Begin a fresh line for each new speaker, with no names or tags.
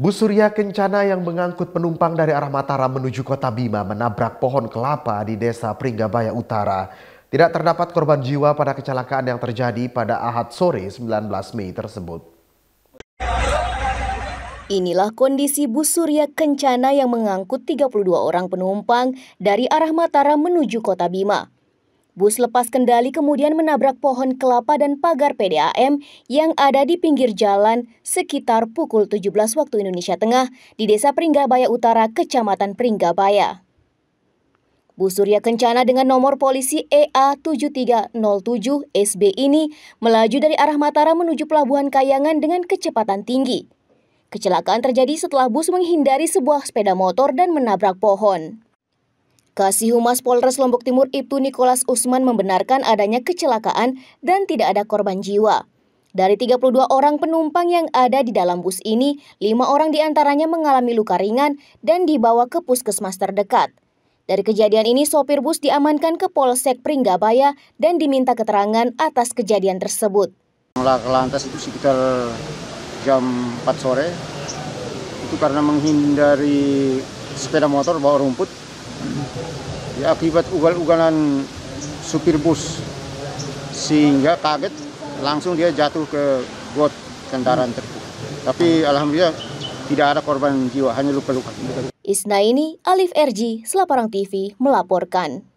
Bus Surya Kencana yang mengangkut penumpang dari arah Mataram menuju kota Bima menabrak pohon kelapa di desa Pringgabaya Utara. Tidak terdapat korban jiwa pada kecelakaan yang terjadi pada Ahad sore 19 Mei tersebut.
Inilah kondisi bus Surya Kencana yang mengangkut 32 orang penumpang dari arah Mataram menuju kota Bima. Bus lepas kendali kemudian menabrak pohon kelapa dan pagar PDAM yang ada di pinggir jalan sekitar pukul 17 waktu Indonesia Tengah di Desa Pringgabaya Utara, Kecamatan Pringgabaya. Bus Surya Kencana dengan nomor polisi EA 7307 SB ini melaju dari arah Mataram menuju Pelabuhan Kayangan dengan kecepatan tinggi. Kecelakaan terjadi setelah bus menghindari sebuah sepeda motor dan menabrak pohon. Kasih Humas Polres Lombok Timur Ibtu Nikolas Usman membenarkan adanya kecelakaan dan tidak ada korban jiwa. Dari 32 orang penumpang yang ada di dalam bus ini, lima orang diantaranya mengalami luka ringan dan dibawa ke puskesmas terdekat. Dari kejadian ini, sopir bus diamankan ke Polsek Pringgabaya dan diminta keterangan atas kejadian tersebut.
Mulai lantas itu sekitar jam 4 sore, itu karena menghindari sepeda motor bawa rumput, ya akibat ugal-ugalan supir bus sehingga kaget langsung dia jatuh ke got kendaraan tersebut. Tapi alhamdulillah tidak ada korban jiwa, hanya luka-luka.
Isna ini Alif RG, Selaparang TV melaporkan.